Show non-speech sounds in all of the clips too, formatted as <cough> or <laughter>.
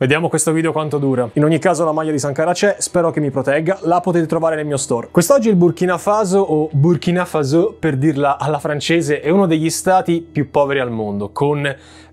Vediamo questo video quanto dura. In ogni caso la maglia di Sankara c'è, spero che mi protegga, la potete trovare nel mio store. Quest'oggi il Burkina Faso, o Burkina Faso per dirla alla francese, è uno degli stati più poveri al mondo, con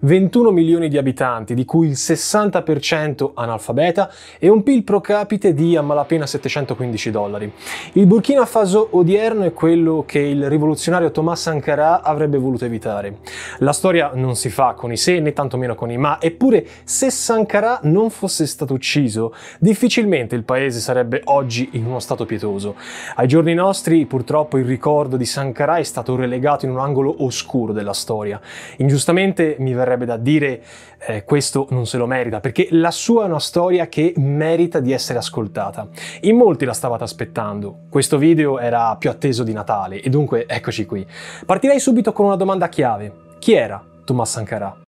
21 milioni di abitanti, di cui il 60% analfabeta e un PIL pro capite di a malapena 715 dollari. Il Burkina Faso odierno è quello che il rivoluzionario Thomas Sankara avrebbe voluto evitare. La storia non si fa con i se né tantomeno con i ma, eppure se Sankara non fosse stato ucciso, difficilmente il paese sarebbe oggi in uno stato pietoso. Ai giorni nostri, purtroppo, il ricordo di Sankara è stato relegato in un angolo oscuro della storia. Ingiustamente mi verrebbe verrebbe da dire eh, questo non se lo merita, perché la sua è una storia che merita di essere ascoltata. In molti la stavate aspettando, questo video era più atteso di Natale e dunque eccoci qui. Partirei subito con una domanda chiave. Chi era Thomas Sankara?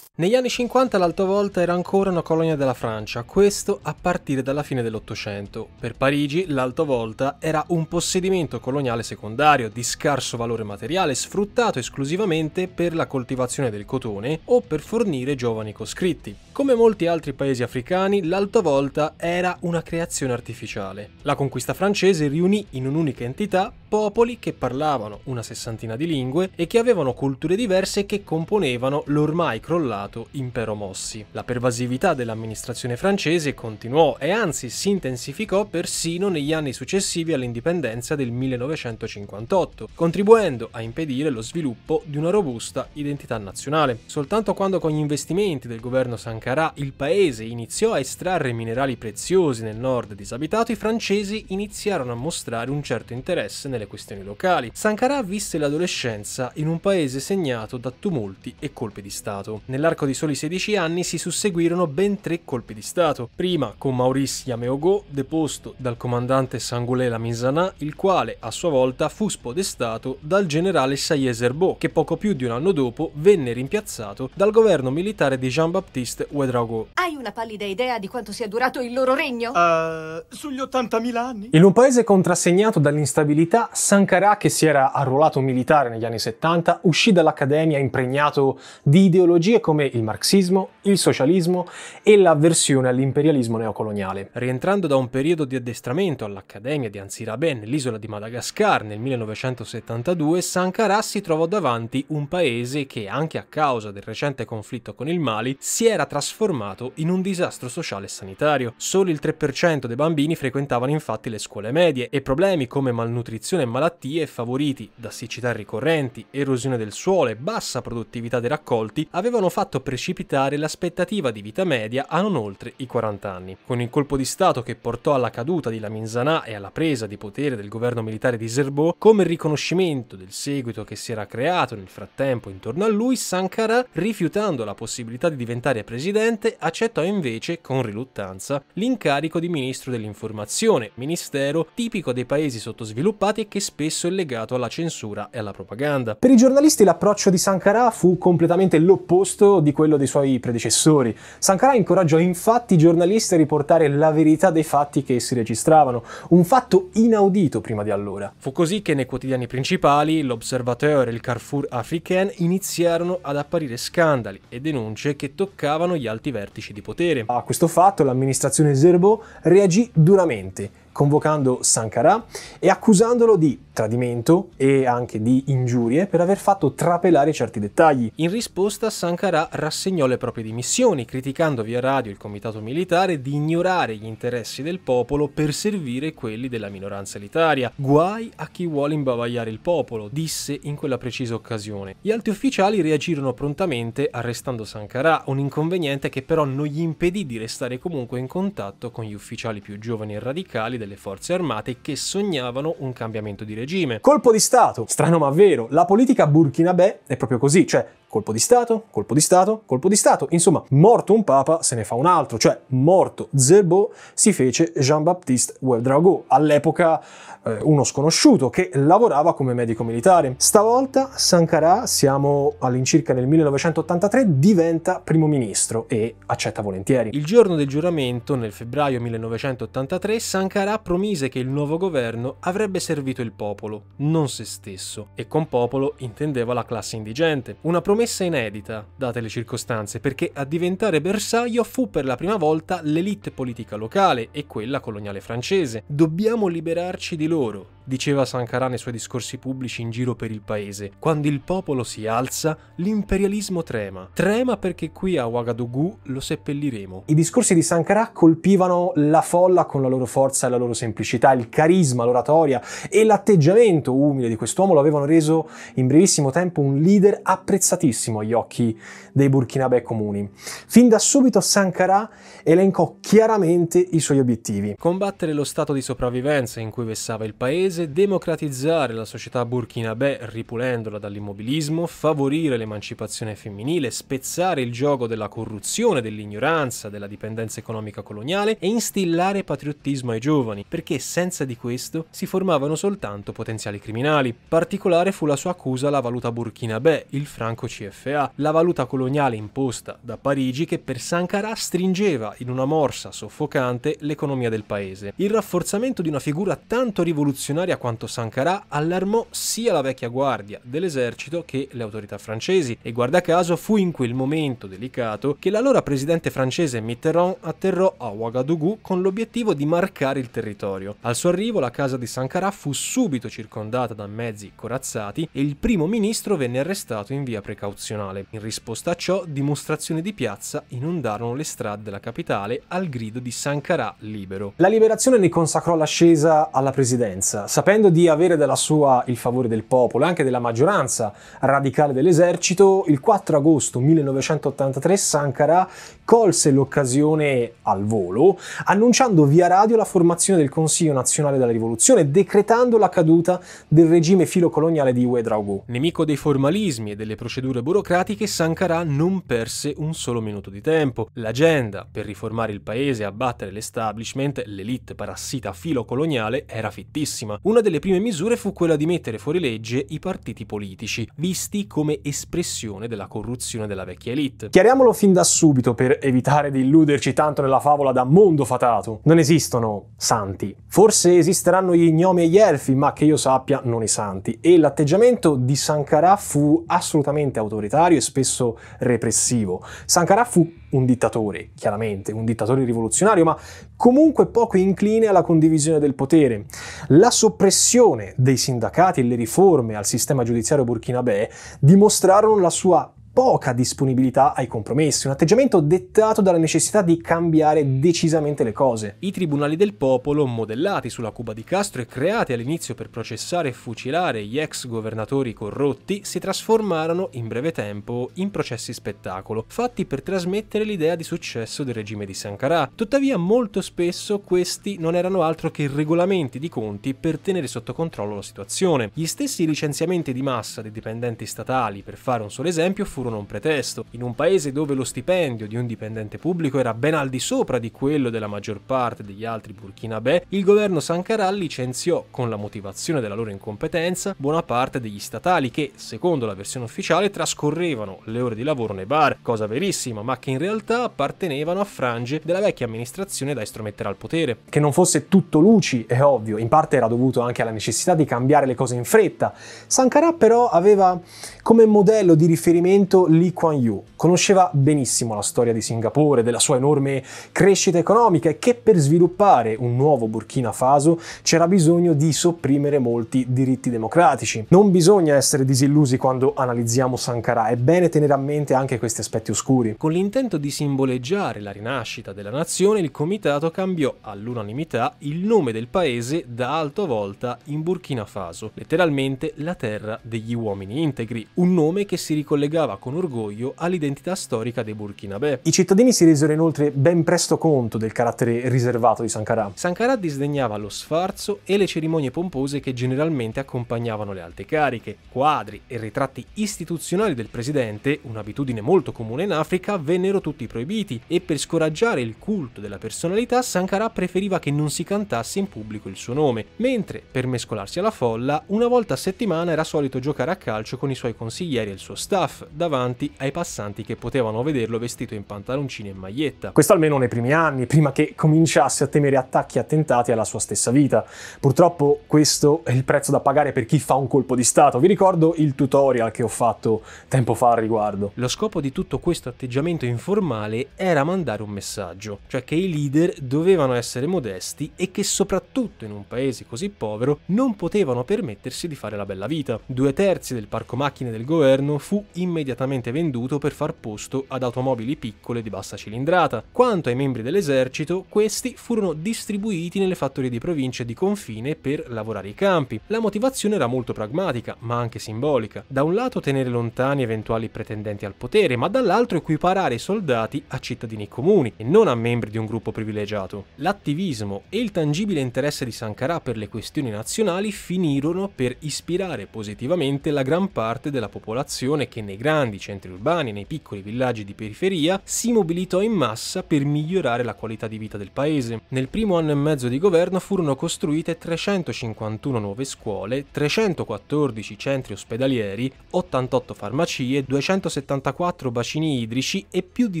Negli anni 50 l'Altovolta era ancora una colonia della Francia, questo a partire dalla fine dell'Ottocento. Per Parigi l'Altovolta era un possedimento coloniale secondario di scarso valore materiale sfruttato esclusivamente per la coltivazione del cotone o per fornire giovani coscritti. Come molti altri paesi africani, l'Altovolta era una creazione artificiale. La conquista francese riunì in un'unica entità popoli che parlavano una sessantina di lingue e che avevano culture diverse che componevano l'ormai crollato Stato impero Mossi. La pervasività dell'amministrazione francese continuò e anzi si intensificò persino negli anni successivi all'indipendenza del 1958, contribuendo a impedire lo sviluppo di una robusta identità nazionale. Soltanto quando con gli investimenti del governo Sankara il paese iniziò a estrarre minerali preziosi nel nord disabitato, i francesi iniziarono a mostrare un certo interesse nelle questioni locali. Sankara visse l'adolescenza in un paese segnato da tumulti e colpi di Stato. Nell'arco nell'arco di soli 16 anni si susseguirono ben tre colpi di Stato. Prima con Maurice Yameogo, deposto dal comandante Sangoulé Lamisana, il quale a sua volta fu spodestato dal generale Sayes Herbeau, che poco più di un anno dopo venne rimpiazzato dal governo militare di Jean-Baptiste Ouedraogo. Hai una pallida idea di quanto sia durato il loro regno? Uh, sugli 80.000 anni. In un paese contrassegnato dall'instabilità, Sankara, che si era arruolato militare negli anni 70, uscì dall'accademia impregnato di ideologie come come il marxismo, il socialismo e l'avversione all'imperialismo neocoloniale. Rientrando da un periodo di addestramento all'Accademia di Anzirabè nell'isola di Madagascar nel 1972, Sankara si trovò davanti un paese che, anche a causa del recente conflitto con il Mali, si era trasformato in un disastro sociale e sanitario. Solo il 3% dei bambini frequentavano infatti le scuole medie e problemi come malnutrizione e malattie favoriti da siccità ricorrenti, erosione del suolo e bassa produttività dei raccolti avevano fatto fatto precipitare l'aspettativa di vita media a non oltre i 40 anni. Con il colpo di Stato che portò alla caduta di Laminzana e alla presa di potere del governo militare di Zerbo, come riconoscimento del seguito che si era creato nel frattempo intorno a lui, Sankara, rifiutando la possibilità di diventare presidente, accettò invece, con riluttanza, l'incarico di ministro dell'informazione, ministero tipico dei paesi sottosviluppati e che spesso è legato alla censura e alla propaganda. Per i giornalisti l'approccio di Sankara fu completamente l'opposto di quello dei suoi predecessori. Sankara incoraggiò infatti i giornalisti a riportare la verità dei fatti che si registravano, un fatto inaudito prima di allora. Fu così che nei quotidiani principali, l'Observateur e il Carrefour Africain iniziarono ad apparire scandali e denunce che toccavano gli alti vertici di potere. A questo fatto l'amministrazione Zerbo reagì duramente convocando Sankara e accusandolo di tradimento e anche di ingiurie per aver fatto trapelare certi dettagli. In risposta Sankara rassegnò le proprie dimissioni, criticando via radio il comitato militare di ignorare gli interessi del popolo per servire quelli della minoranza elitaria. Guai a chi vuole imbavagliare il popolo, disse in quella precisa occasione. Gli alti ufficiali reagirono prontamente arrestando Sankara, un inconveniente che però non gli impedì di restare comunque in contatto con gli ufficiali più giovani e radicali delle forze armate che sognavano un cambiamento di regime. Colpo di Stato! Strano ma vero, la politica burkinabè è proprio così, cioè colpo di Stato, colpo di Stato, colpo di Stato. Insomma, morto un papa se ne fa un altro, cioè morto Zerbo si fece Jean-Baptiste Ouedraogo, all'epoca eh, uno sconosciuto che lavorava come medico militare. Stavolta Sankara, siamo all'incirca nel 1983, diventa primo ministro e accetta volentieri. Il giorno del giuramento, nel febbraio 1983, Sankara promise che il nuovo governo avrebbe servito il popolo, non se stesso, e con popolo intendeva la classe indigente. Una promessa promessa inedita, date le circostanze, perché a diventare bersaglio fu per la prima volta l'elite politica locale e quella coloniale francese. Dobbiamo liberarci di loro, diceva Sankara nei suoi discorsi pubblici in giro per il paese. Quando il popolo si alza, l'imperialismo trema. Trema perché qui a Ouagadougou lo seppelliremo. I discorsi di Sankara colpivano la folla con la loro forza e la loro semplicità, il carisma, l'oratoria e l'atteggiamento umile di quest'uomo lo avevano reso in brevissimo tempo un leader apprezzatissimo agli occhi dei burkinabè comuni. Fin da subito Sankara elencò chiaramente i suoi obiettivi. Combattere lo stato di sopravvivenza in cui vessava il paese paese democratizzare la società burkinabè ripulendola dall'immobilismo, favorire l'emancipazione femminile, spezzare il gioco della corruzione, dell'ignoranza, della dipendenza economica coloniale e instillare patriottismo ai giovani, perché senza di questo si formavano soltanto potenziali criminali. Particolare fu la sua accusa alla valuta burkinabè, il franco CFA, la valuta coloniale imposta da Parigi che per Sankara stringeva in una morsa soffocante l'economia del paese. Il rafforzamento di una figura tanto rivoluzionaria rivoluzionaria quanto Sankara allarmò sia la vecchia guardia dell'esercito che le autorità francesi e guarda caso fu in quel momento delicato che l'allora presidente francese Mitterrand atterrò a Ouagadougou con l'obiettivo di marcare il territorio. Al suo arrivo la casa di Sankara fu subito circondata da mezzi corazzati e il primo ministro venne arrestato in via precauzionale. In risposta a ciò dimostrazioni di piazza inondarono le strade della capitale al grido di Sankara libero. La liberazione ne consacrò l'ascesa alla presidenza sapendo di avere dalla sua il favore del popolo e anche della maggioranza radicale dell'esercito, il 4 agosto 1983 Sankara colse l'occasione al volo, annunciando via radio la formazione del Consiglio Nazionale della Rivoluzione, decretando la caduta del regime filocoloniale di Ouedraogo. Nemico dei formalismi e delle procedure burocratiche, Sankara non perse un solo minuto di tempo. L'agenda per riformare il paese e abbattere l'establishment, l'elite parassita filocoloniale, era fittissima. Una delle prime misure fu quella di mettere fuori legge i partiti politici, visti come espressione della corruzione della vecchia elite. Chiariamolo fin da subito per evitare di illuderci tanto nella favola da mondo fatato. Non esistono santi. Forse esisteranno gli gnomi e gli elfi, ma che io sappia non i santi. E l'atteggiamento di Sankara fu assolutamente autoritario e spesso repressivo. Sankara fu un dittatore, chiaramente, un dittatore rivoluzionario, ma comunque poco incline alla condivisione del potere. La soppressione dei sindacati e le riforme al sistema giudiziario burkinabè dimostrarono la sua poca disponibilità ai compromessi, un atteggiamento dettato dalla necessità di cambiare decisamente le cose. I tribunali del popolo, modellati sulla Cuba di Castro e creati all'inizio per processare e fucilare gli ex governatori corrotti, si trasformarono in breve tempo in processi spettacolo, fatti per trasmettere l'idea di successo del regime di Sankara. Tuttavia molto spesso questi non erano altro che regolamenti di conti per tenere sotto controllo la situazione. Gli stessi licenziamenti di massa dei dipendenti statali, per fare un solo esempio, furono furono un pretesto. In un paese dove lo stipendio di un dipendente pubblico era ben al di sopra di quello della maggior parte degli altri burkinabè, il governo Sankara licenziò, con la motivazione della loro incompetenza, buona parte degli statali che, secondo la versione ufficiale, trascorrevano le ore di lavoro nei bar, cosa verissima, ma che in realtà appartenevano a frange della vecchia amministrazione da estromettere al potere. Che non fosse tutto luci, è ovvio, in parte era dovuto anche alla necessità di cambiare le cose in fretta. Sankara però aveva come modello di riferimento Lee Kuan Yew conosceva benissimo la storia di Singapore, della sua enorme crescita economica e che per sviluppare un nuovo Burkina Faso c'era bisogno di sopprimere molti diritti democratici. Non bisogna essere disillusi quando analizziamo Sankara, è bene tenere a mente anche questi aspetti oscuri. Con l'intento di simboleggiare la rinascita della nazione, il comitato cambiò all'unanimità il nome del paese da alto volta in Burkina Faso, letteralmente la terra degli uomini integri un nome che si ricollegava con orgoglio all'identità storica dei Burkinabè. I cittadini si resero inoltre ben presto conto del carattere riservato di Sankara. Sankara disdegnava lo sfarzo e le cerimonie pompose che generalmente accompagnavano le alte cariche. Quadri e ritratti istituzionali del presidente, un'abitudine molto comune in Africa, vennero tutti proibiti e per scoraggiare il culto della personalità Sankara preferiva che non si cantasse in pubblico il suo nome, mentre per mescolarsi alla folla, una volta a settimana era solito giocare a calcio con i suoi compagni consiglieri e il suo staff davanti ai passanti che potevano vederlo vestito in pantaloncini e maglietta. Questo almeno nei primi anni, prima che cominciasse a temere attacchi e attentati alla sua stessa vita. Purtroppo questo è il prezzo da pagare per chi fa un colpo di Stato. Vi ricordo il tutorial che ho fatto tempo fa al riguardo. Lo scopo di tutto questo atteggiamento informale era mandare un messaggio, cioè che i leader dovevano essere modesti e che soprattutto in un paese così povero non potevano permettersi di fare la bella vita. Due terzi del parco macchine del governo fu immediatamente venduto per far posto ad automobili piccole di bassa cilindrata. Quanto ai membri dell'esercito, questi furono distribuiti nelle fattorie di province di confine per lavorare i campi. La motivazione era molto pragmatica, ma anche simbolica. Da un lato tenere lontani eventuali pretendenti al potere, ma dall'altro equiparare i soldati a cittadini comuni e non a membri di un gruppo privilegiato. L'attivismo e il tangibile interesse di Sankara per le questioni nazionali finirono per ispirare positivamente la gran parte della della popolazione che nei grandi centri urbani e nei piccoli villaggi di periferia si mobilitò in massa per migliorare la qualità di vita del paese. Nel primo anno e mezzo di governo furono costruite 351 nuove scuole, 314 centri ospedalieri, 88 farmacie, 274 bacini idrici e più di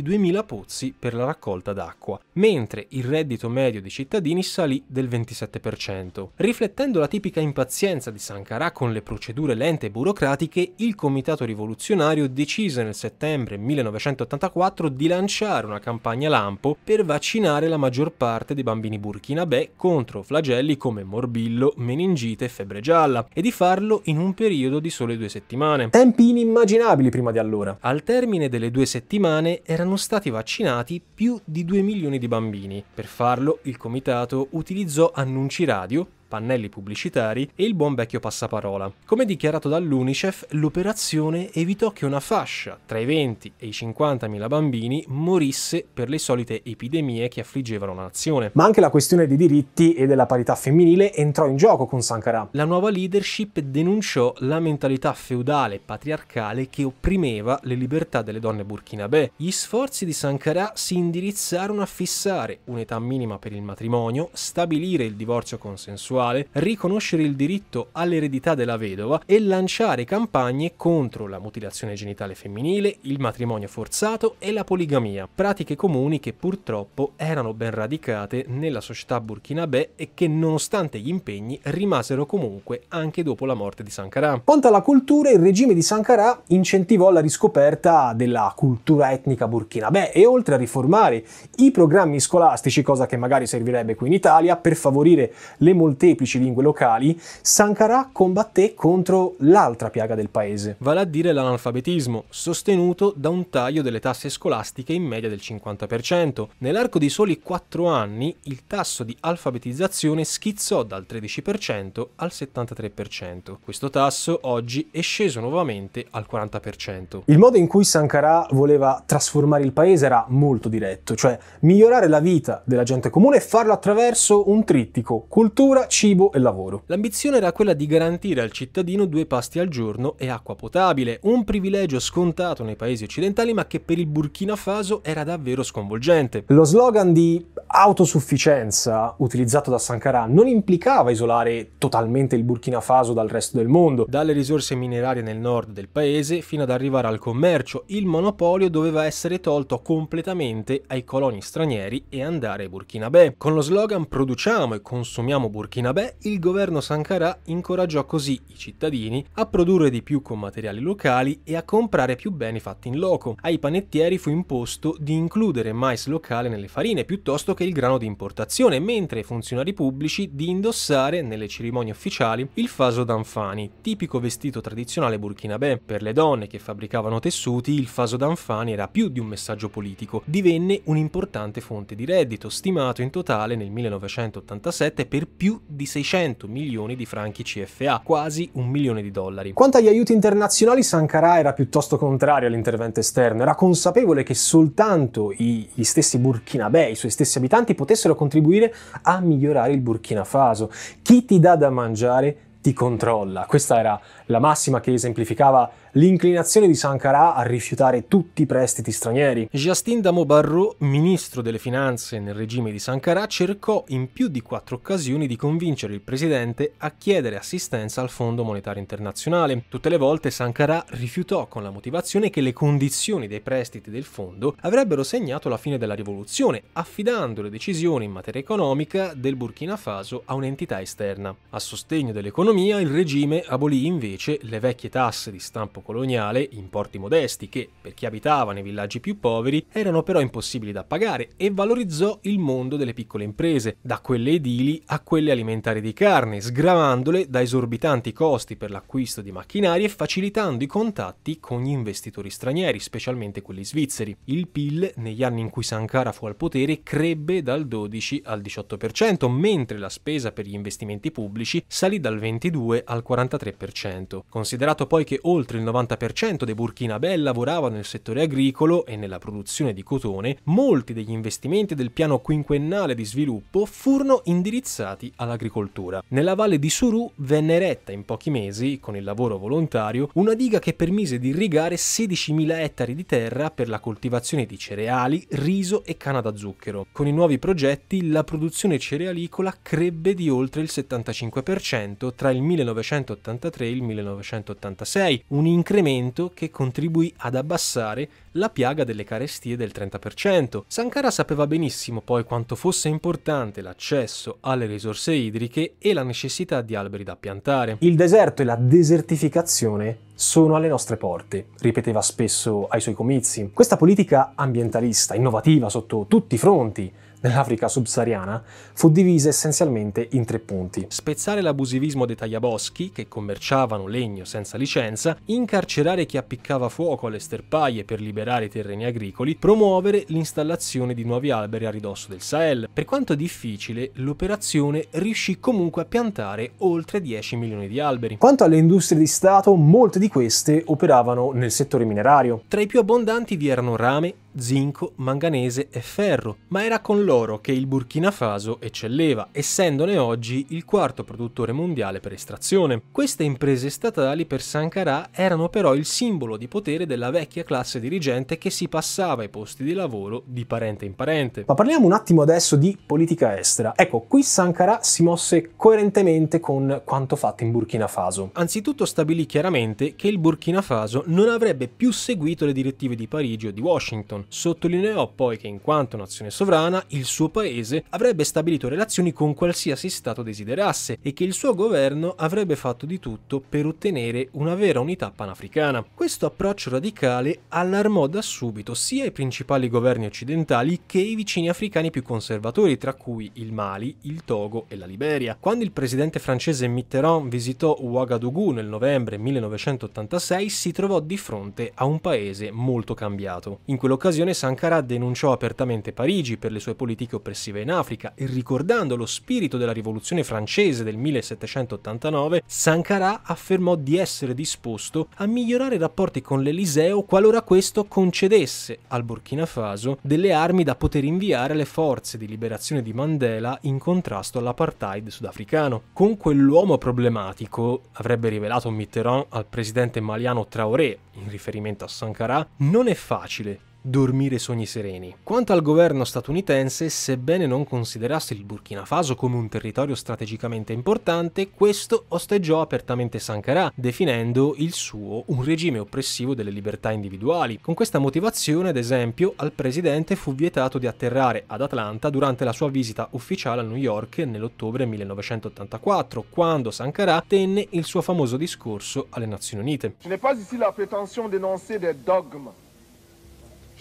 2000 pozzi per la raccolta d'acqua, mentre il reddito medio dei cittadini salì del 27%. Riflettendo la tipica impazienza di Sankara con le procedure lente e burocratiche, il Comitato Rivoluzionario decise nel settembre 1984 di lanciare una campagna lampo per vaccinare la maggior parte dei bambini burkinabè contro flagelli come morbillo, meningite e febbre gialla e di farlo in un periodo di sole due settimane. Tempi inimmaginabili prima di allora. Al termine delle due settimane erano stati vaccinati più di 2 milioni di bambini. Per farlo il comitato utilizzò annunci radio pannelli pubblicitari e il buon vecchio passaparola. Come dichiarato dall'UNICEF, l'operazione evitò che una fascia tra i 20 e i 50 mila bambini morisse per le solite epidemie che affliggevano la nazione. Ma anche la questione dei diritti e della parità femminile entrò in gioco con Sankara. La nuova leadership denunciò la mentalità feudale e patriarcale che opprimeva le libertà delle donne burkinabè. Gli sforzi di Sankara si indirizzarono a fissare un'età minima per il matrimonio, stabilire il divorzio consensuale sessuale, riconoscere il diritto all'eredità della vedova e lanciare campagne contro la mutilazione genitale femminile, il matrimonio forzato e la poligamia, pratiche comuni che purtroppo erano ben radicate nella società burkinabè e che nonostante gli impegni rimasero comunque anche dopo la morte di Sankara. Quanto alla cultura, il regime di Sankara incentivò la riscoperta della cultura etnica burkinabè e oltre a riformare i programmi scolastici, cosa che magari servirebbe qui in Italia, per favorire le molte molteplici lingue locali, Sankara combatté contro l'altra piaga del paese. Vale a dire l'analfabetismo, sostenuto da un taglio delle tasse scolastiche in media del 50%. Nell'arco di soli 4 anni il tasso di alfabetizzazione schizzò dal 13% al 73%. Questo tasso oggi è sceso nuovamente al 40%. Il modo in cui Sankara voleva trasformare il paese era molto diretto, cioè migliorare la vita della gente comune e farlo attraverso un trittico, cultura, cibo e lavoro. L'ambizione era quella di garantire al cittadino due pasti al giorno e acqua potabile, un privilegio scontato nei paesi occidentali ma che per il Burkina Faso era davvero sconvolgente. Lo slogan di autosufficienza utilizzato da Sankara non implicava isolare totalmente il Burkina Faso dal resto del mondo, dalle risorse minerarie nel nord del paese fino ad arrivare al commercio, il monopolio doveva essere tolto completamente ai coloni stranieri e andare ai burkinabè. Con lo slogan produciamo e consumiamo burkinabè Trinabè, il governo Sankara incoraggiò così i cittadini a produrre di più con materiali locali e a comprare più beni fatti in loco. Ai panettieri fu imposto di includere mais locale nelle farine piuttosto che il grano di importazione, mentre ai funzionari pubblici di indossare nelle cerimonie ufficiali il faso danfani, tipico vestito tradizionale burkinabè. Per le donne che fabbricavano tessuti, il faso danfani era più di un messaggio politico, divenne un'importante fonte di reddito, stimato in totale nel 1987 per più di di 600 milioni di franchi CFA, quasi un milione di dollari. Quanto agli aiuti internazionali, Sankara era piuttosto contrario all'intervento esterno, era consapevole che soltanto i, gli stessi burkinabè, i suoi stessi abitanti, potessero contribuire a migliorare il Burkina Faso. Chi ti dà da mangiare ti controlla. Questa era la massima che esemplificava l'inclinazione di Sankara a rifiutare tutti i prestiti stranieri. Justin Damobarro, ministro delle finanze nel regime di Sankara, cercò in più di quattro occasioni di convincere il presidente a chiedere assistenza al Fondo Monetario Internazionale. Tutte le volte Sankara rifiutò con la motivazione che le condizioni dei prestiti del fondo avrebbero segnato la fine della rivoluzione, affidando le decisioni in materia economica del Burkina Faso a un'entità esterna. A sostegno dell'economia dell'autonomia il regime abolì invece le vecchie tasse di stampo coloniale, importi modesti, che per chi abitava nei villaggi più poveri erano però impossibili da pagare e valorizzò il mondo delle piccole imprese, da quelle edili a quelle alimentari di carne, sgravandole da esorbitanti costi per l'acquisto di macchinari e facilitando i contatti con gli investitori stranieri, specialmente quelli svizzeri. Il PIL negli anni in cui Sankara fu al potere crebbe dal 12 al 18%, mentre la spesa per gli investimenti pubblici salì dal 20 22 al 43%. Considerato poi che oltre il 90% dei burkinabè lavorava nel settore agricolo e nella produzione di cotone, molti degli investimenti del piano quinquennale di sviluppo furono indirizzati all'agricoltura. Nella valle di Suru venne eretta in pochi mesi, con il lavoro volontario, una diga che permise di irrigare 16.000 ettari di terra per la coltivazione di cereali, riso e canna da zucchero. Con i nuovi progetti la produzione cerealicola crebbe di oltre il 75% tra il 1983 e il 1986, un incremento che contribuì ad abbassare la piaga delle carestie del 30%. Sankara sapeva benissimo poi quanto fosse importante l'accesso alle risorse idriche e la necessità di alberi da piantare. Il deserto e la desertificazione sono alle nostre porte, ripeteva spesso ai suoi comizi. Questa politica ambientalista, innovativa sotto tutti i fronti, nell'Africa subsahariana fu divisa essenzialmente in tre punti. Spezzare l'abusivismo dei tagliaboschi, che commerciavano legno senza licenza, incarcerare chi appiccava fuoco alle sterpaie per liberare i terreni agricoli, promuovere l'installazione di nuovi alberi a ridosso del Sahel. Per quanto difficile, l'operazione riuscì comunque a piantare oltre 10 milioni di alberi. Quanto alle industrie di Stato, molte di queste operavano nel settore minerario. Tra i più abbondanti vi erano rame, zinco, manganese e ferro, ma era con l'oro che il Burkina Faso eccelleva, essendone oggi il quarto produttore mondiale per estrazione. Queste imprese statali per Sankara erano però il simbolo di potere della vecchia classe dirigente che si passava i posti di lavoro di parente in parente. Ma parliamo un attimo adesso di politica estera. Ecco, qui Sankara si mosse coerentemente con quanto fatto in Burkina Faso. Anzitutto stabilì chiaramente che il Burkina Faso non avrebbe più seguito le direttive di Parigi o di Washington, Sottolineò poi che in quanto nazione sovrana, il suo paese avrebbe stabilito relazioni con qualsiasi stato desiderasse e che il suo governo avrebbe fatto di tutto per ottenere una vera unità panafricana. Questo approccio radicale allarmò da subito sia i principali governi occidentali che i vicini africani più conservatori, tra cui il Mali, il Togo e la Liberia. Quando il presidente francese Mitterrand visitò Ouagadougou nel novembre 1986, si trovò di fronte a un paese molto cambiato. In quell'occasione occasione Sankara denunciò apertamente Parigi per le sue politiche oppressive in Africa e ricordando lo spirito della rivoluzione francese del 1789, Sankara affermò di essere disposto a migliorare i rapporti con l'Eliseo qualora questo concedesse al Burkina Faso delle armi da poter inviare alle forze di liberazione di Mandela in contrasto all'apartheid sudafricano. Con quell'uomo problematico, avrebbe rivelato Mitterrand al presidente maliano Traoré in riferimento a Sankara, non è facile dormire sogni sereni. Quanto al governo statunitense, sebbene non considerasse il Burkina Faso come un territorio strategicamente importante, questo osteggiò apertamente Sankara, definendo il suo un regime oppressivo delle libertà individuali. Con questa motivazione, ad esempio, al presidente fu vietato di atterrare ad Atlanta durante la sua visita ufficiale a New York nell'ottobre 1984, quando Sankara tenne il suo famoso discorso alle Nazioni Unite. Non è pas ici la prétention d'énoncer des dogmes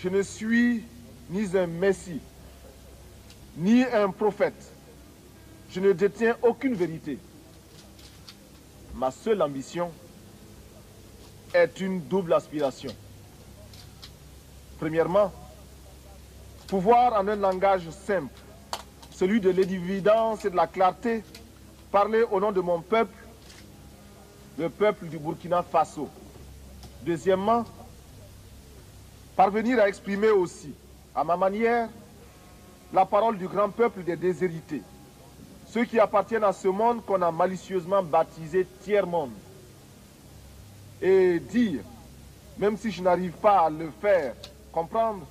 Je ne suis ni un messie, ni un prophète. Je ne détiens aucune vérité. Ma seule ambition est une double aspiration. Premièrement, pouvoir en un langage simple, celui de l'évidence et de la clarté, parler au nom de mon peuple, le peuple du Burkina Faso. Deuxièmement, parvenir à exprimer aussi, à ma manière, la parole du grand peuple des déshérités, ceux qui appartiennent à ce monde qu'on a malicieusement baptisé tiers-monde, et dire, même si je n'arrive pas à le faire comprendre,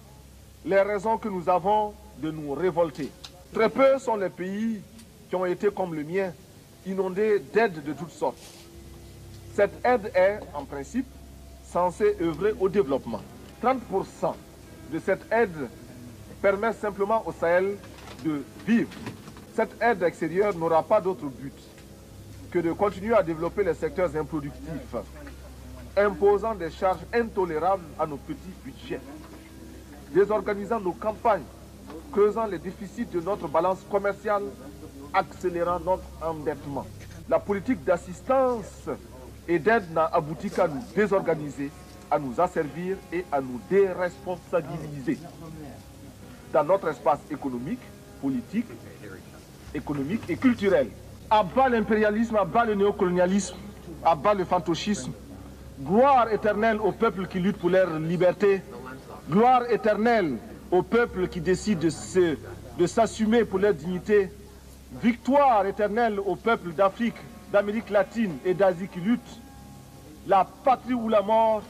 les raisons que nous avons de nous révolter. Très peu sont les pays qui ont été comme le mien, inondés d'aides de toutes sortes. Cette aide est, en principe, censée œuvrer au développement. 30% de cette aide permet simplement au Sahel de vivre. Cette aide extérieure n'aura pas d'autre but que de continuer à développer les secteurs improductifs, imposant des charges intolérables à nos petits budgets, désorganisant nos campagnes, creusant les déficits de notre balance commerciale, accélérant notre endettement. La politique d'assistance et d'aide n'a abouti qu'à nous désorganiser à nous asservir et à nous déresponsabiliser dans notre espace économique, politique, économique et culturel. À bas l'impérialisme, à bas le néocolonialisme, à bas le fantochisme. Gloire éternelle aux peuples qui luttent pour leur liberté. Gloire éternelle aux peuples qui décident de s'assumer pour leur dignité. Victoire éternelle aux peuples d'Afrique, d'Amérique latine et d'Asie qui luttent. La patrie ou la mort,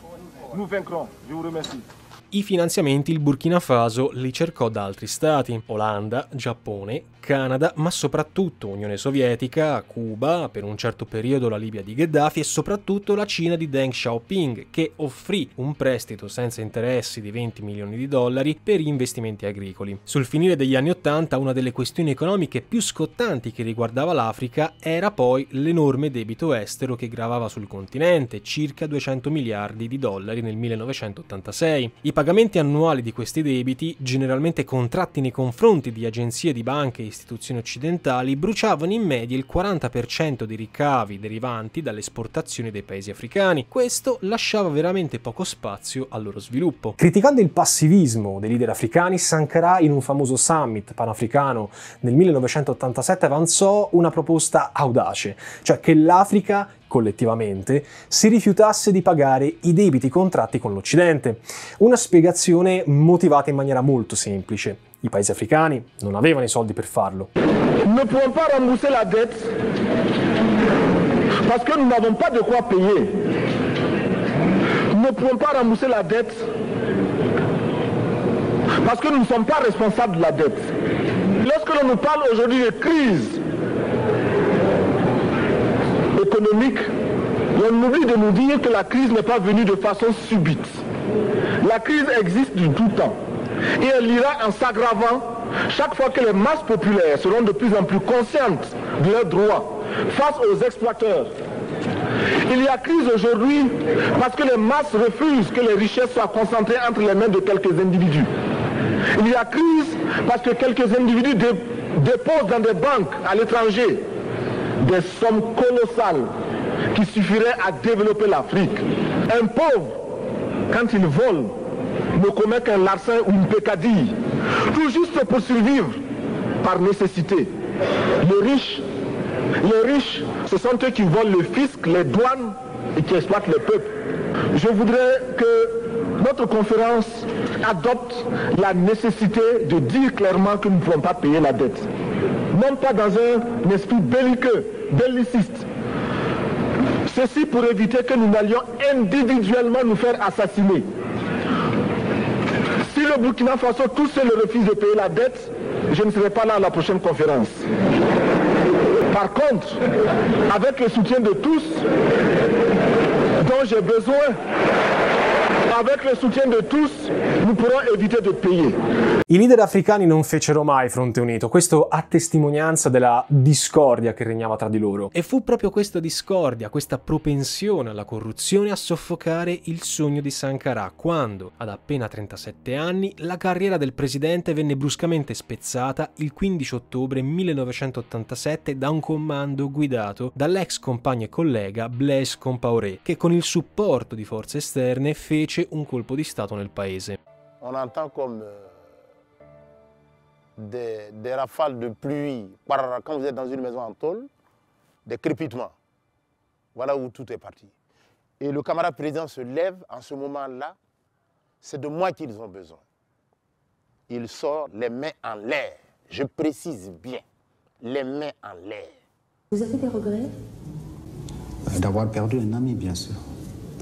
nous vaincrons. Je vous remercie. I finanziamenti il Burkina Faso li cercò da altri stati, Olanda, Giappone, Canada, ma soprattutto Unione Sovietica, Cuba, per un certo periodo la Libia di Gheddafi e soprattutto la Cina di Deng Xiaoping, che offrì un prestito senza interessi di 20 milioni di dollari per investimenti agricoli. Sul finire degli anni Ottanta una delle questioni economiche più scottanti che riguardava l'Africa era poi l'enorme debito estero che gravava sul continente, circa 200 miliardi di dollari nel 1986. I pagamenti annuali di questi debiti, generalmente contratti nei confronti di agenzie di banche e istituzioni occidentali, bruciavano in media il 40% dei ricavi derivanti dalle esportazioni dei paesi africani. Questo lasciava veramente poco spazio al loro sviluppo. Criticando il passivismo dei leader africani, Sankara in un famoso summit panafricano nel 1987 avanzò una proposta audace, cioè che l'Africa collettivamente, si rifiutasse di pagare i debiti contratti con l'Occidente. Una spiegazione motivata in maniera molto semplice. I paesi africani non avevano i soldi per farlo. Ne pouvons pas rembourser la dette parce que nous n'avons pas de quoi payer. Ne pouvons pas rembourser la dette parce que nous ne sommes pas responsables de la dette. Lorsque l'on nous parle aujourd'hui de crise économique, on oublie de nous dire que la crise n'est pas venue de façon subite. La crise existe du tout temps. Et elle ira en s'aggravant chaque fois que les masses populaires seront de plus en plus conscientes de leurs droits face aux exploiteurs. Il y a crise aujourd'hui parce que les masses refusent que les richesses soient concentrées entre les mains de quelques individus. Il y a crise parce que quelques individus déposent dans des banques à l'étranger des sommes colossales qui suffiraient à développer l'Afrique. Un pauvre, quand il vole, ne commet qu'un larcin ou une pécadille, tout juste pour survivre par nécessité. Les riches, les riches, ce sont eux qui volent le fisc, les douanes et qui exploitent le peuple. Je voudrais que votre conférence adopte la nécessité de dire clairement que nous ne pouvons pas payer la dette non pas dans un esprit belliqueux, belliciste. Ceci pour éviter que nous n'allions individuellement nous faire assassiner. Si le Burkina Faso tout seul refuse de payer la dette, je ne serai pas là à la prochaine conférence. Par contre, avec le soutien de tous, dont j'ai besoin, avec le soutien de tous, nous pourrons éviter de payer. I leader africani non fecero mai fronte unito, questo a testimonianza della discordia che regnava tra di loro. E fu proprio questa discordia, questa propensione alla corruzione a soffocare il sogno di Sankara, quando, ad appena 37 anni, la carriera del presidente venne bruscamente spezzata il 15 ottobre 1987 da un comando guidato dall'ex compagno e collega Blaise Compaoré, che con il supporto di forze esterne fece un colpo di Stato nel paese. On entend comme euh, des, rafales de pluie, quand vous êtes dans une maison en tôle, des crépitements. Voilà où tout est parti. Et le camarade président se lève en ce moment-là, c'est de moi qu'ils ont besoin. Il sort les mains en l'air. Je précise bien, les mains en l'air. Vous avez des regrets D'avoir perdu un ami, bien sûr.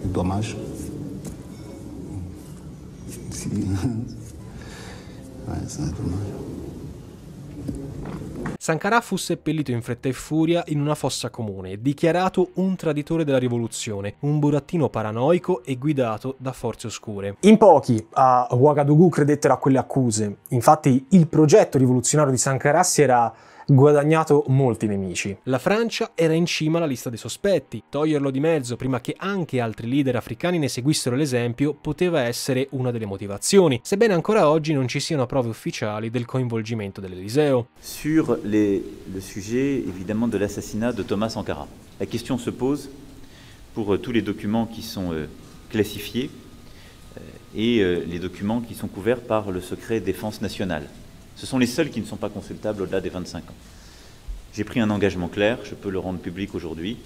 Dommage. Ah, è stato Sankara fu seppellito in fretta e furia in una fossa comune, dichiarato un traditore della rivoluzione, un burattino paranoico e guidato da forze oscure. In pochi a Ouagadougou credettero a quelle accuse. Infatti il progetto rivoluzionario di Sankara si era guadagnato molti nemici. La Francia era in cima alla lista dei sospetti. Toglierlo di mezzo prima che anche altri leader africani ne seguissero l'esempio poteva essere una delle motivazioni, sebbene ancora oggi non ci siano prove ufficiali del coinvolgimento dell'Eliseo. Sur les, le sujet évidemment de l'assassinat de Thomas Sankara. La question se pose pour euh, tous les documents qui sont euh, classifiés euh, et les documents qui sont couverts par le secret défense nationale. Ce sont les seuls qui ne sont pas consultables au-delà des 25 ans. J'ai pris un engagement clair, je peux le rendre public aujourd'hui,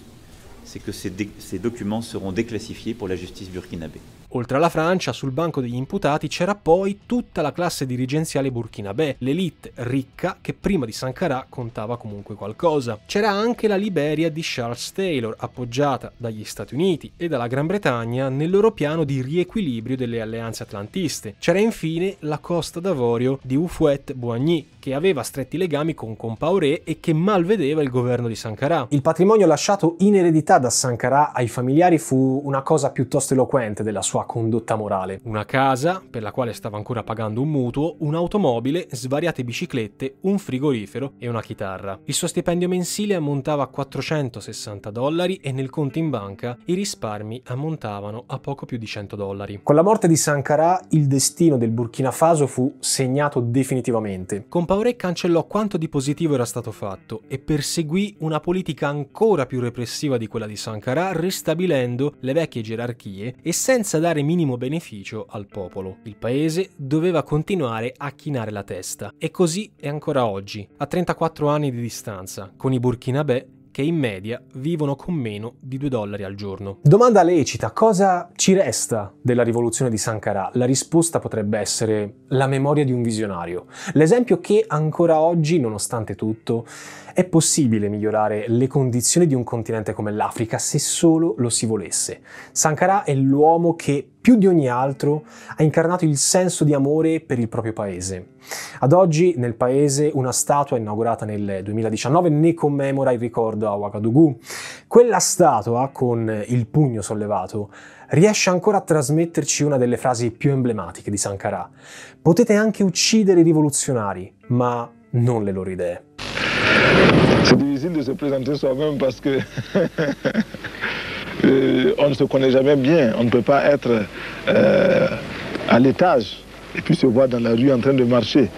c'est que ces, ces documents seront déclassifiés pour la justice burkinabé. Oltre alla Francia, sul banco degli imputati c'era poi tutta la classe dirigenziale burkinabè, l'elite ricca che prima di Sankara contava comunque qualcosa. C'era anche la Liberia di Charles Taylor, appoggiata dagli Stati Uniti e dalla Gran Bretagna nel loro piano di riequilibrio delle alleanze atlantiste. C'era infine la Costa d'Avorio di Oufouette Boigny, che aveva stretti legami con Compaoré e che malvedeva il governo di Sankara. Il patrimonio lasciato in eredità da Sankara ai familiari fu una cosa piuttosto eloquente della sua condotta morale. Una casa, per la quale stava ancora pagando un mutuo, un'automobile, svariate biciclette, un frigorifero e una chitarra. Il suo stipendio mensile ammontava a 460 dollari e nel conto in banca i risparmi ammontavano a poco più di 100 dollari. Con la morte di Sankara il destino del Burkina Faso fu segnato definitivamente. Con Compaoré cancellò quanto di positivo era stato fatto e perseguì una politica ancora più repressiva di quella di Sankara, ristabilendo le vecchie gerarchie e senza dare dare minimo beneficio al popolo. Il paese doveva continuare a chinare la testa e così è ancora oggi, a 34 anni di distanza, con i Burkinabè che in media vivono con meno di 2 dollari al giorno. Domanda lecita, cosa ci resta della rivoluzione di Sankara? La risposta potrebbe essere la memoria di un visionario, l'esempio che ancora oggi, nonostante tutto, è possibile migliorare le condizioni di un continente come l'Africa se solo lo si volesse. Sankara è l'uomo che più di ogni altro, ha incarnato il senso di amore per il proprio paese. Ad oggi nel paese una statua inaugurata nel 2019 ne commemora il ricordo a Ouagadougou. Quella statua, con il pugno sollevato, riesce ancora a trasmetterci una delle frasi più emblematiche di Sankara. Potete anche uccidere i rivoluzionari, ma non le loro idee. C'est difficile de se présenter soi-même parce que <laughs> on ne se connaît jamais bien. On ne peut pas être euh, à l'étage et puis se voir dans la rue en train de marcher.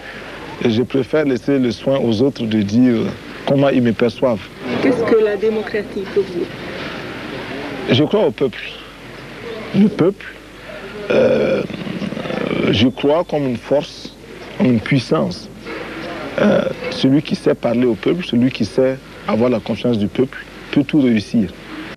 je préfère laisser le soin aux autres de dire comment ils me perçoivent. Qu'est-ce que la démocratie pour vous Je crois au peuple. Le peuple, euh, je crois comme une force, comme une puissance. Euh, celui qui sait parler au peuple, celui qui sait avoir la confiance du peuple, peut tout réussir.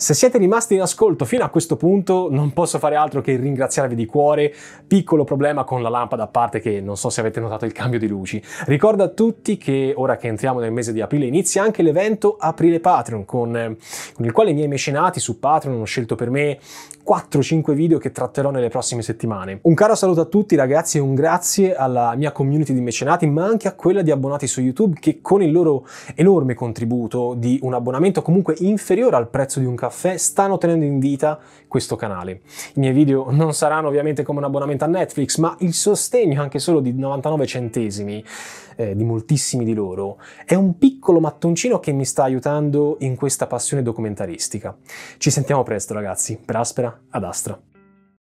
Se siete rimasti in ascolto fino a questo punto non posso fare altro che ringraziarvi di cuore. Piccolo problema con la lampada a parte che non so se avete notato il cambio di luci. Ricordo a tutti che ora che entriamo nel mese di aprile inizia anche l'evento Aprile Patreon con, eh, con il quale i miei mecenati su Patreon hanno scelto per me 4-5 video che tratterò nelle prossime settimane. Un caro saluto a tutti ragazzi e un grazie alla mia community di mecenati ma anche a quella di abbonati su YouTube che con il loro enorme contributo di un abbonamento comunque inferiore al prezzo di un caffè caffè stanno tenendo in vita questo canale. I miei video non saranno ovviamente come un abbonamento a Netflix, ma il sostegno anche solo di 99 centesimi eh, di moltissimi di loro è un piccolo mattoncino che mi sta aiutando in questa passione documentaristica. Ci sentiamo presto ragazzi, per Aspera ad Astra.